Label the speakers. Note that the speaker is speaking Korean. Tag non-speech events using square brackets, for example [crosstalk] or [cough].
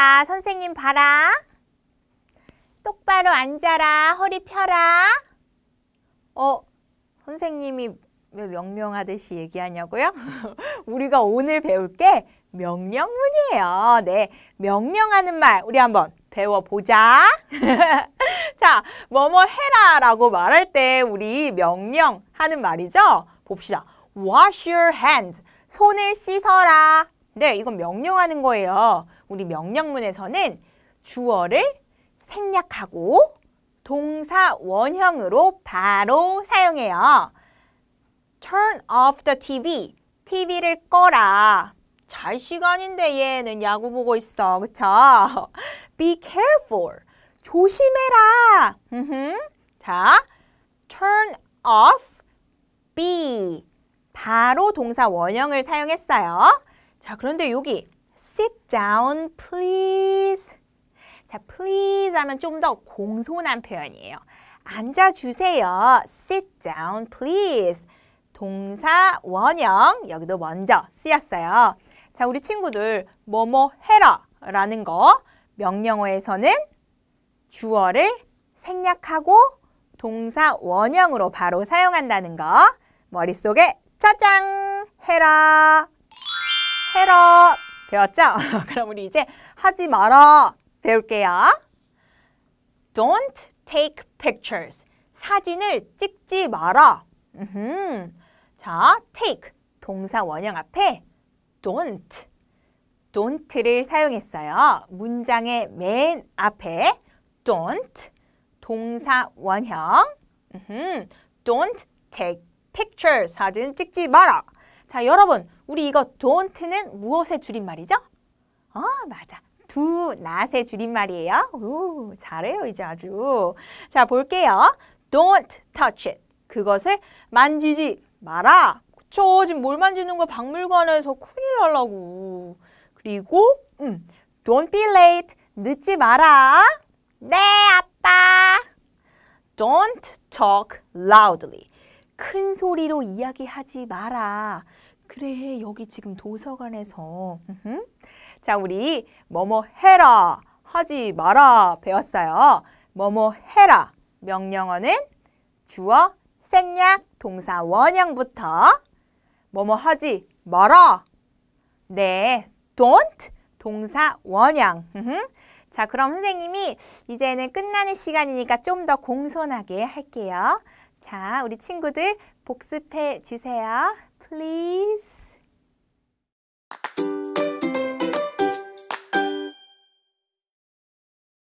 Speaker 1: 자, 선생님 봐라. 똑바로 앉아라. 허리 펴라. 어, 선생님이 왜 명령하듯이 얘기하냐고요? [laughs] 우리가 오늘 배울 게 명령문이에요. 네, 명령하는 말 우리 한번 배워보자. [laughs] 자, 뭐뭐 해라 라고 말할 때 우리 명령하는 말이죠. 봅시다. Wash your hands. 손을 씻어라. 네, 이건 명령하는 거예요. 우리 명령문에서는 주어를 생략하고 동사 원형으로 바로 사용해요. Turn off the TV. TV를 꺼라. 잘 시간인데 얘는 야구 보고 있어. 그쵸? Be careful. 조심해라. 자, turn off, be. 바로 동사 원형을 사용했어요. 자, 그런데 여기 sit down please. 자, please 하면 좀 더 공손한 표현이에요. 앉아주세요. sit down please. 동사 원형 여기도 먼저 쓰였어요. 자, 우리 친구들 뭐뭐 해라 라는 거 명령어에서는 주어를 생략하고 동사 원형으로 바로 사용한다는 거 머릿속에 짜장 해라 해라 배웠죠? [laughs] 그럼 우리 이제 하지 마라 배울게요. Don't take pictures. 사진을 찍지 마라. 으흠. 자, take 동사 원형 앞에 don't don't를 사용했어요. 문장의 맨 앞에 don't 동사 원형 으흠. don't take pictures 사진 찍지 마라. 자, 여러분 우리 이거 don't는 무엇의 줄임말이죠? 아, 맞아. do not의 줄임말이에요. 오, 잘해요, 이제 아주. 자, 볼게요. don't touch it. 그것을 만지지 마라. 그쵸, 지금 뭘 만지는 거야? 박물관에서 큰일 날라고. 그리고 음, don't be late. 늦지 마라. 네, 아빠. Don't talk loudly. 큰 소리로 이야기하지 마라. 그래 여기 지금 도서관에서 자 우리 뭐뭐 해라 하지 마라 배웠어요. 뭐뭐 해라 명령어는 주어 생략 동사 원형부터 뭐뭐 하지 마라 네 don't 동사 원형 자 그럼 선생님이 이제는 끝나는 시간이니까 좀 더 공손하게 할게요. 자, 우리 친구들 복습해 주세요. Please.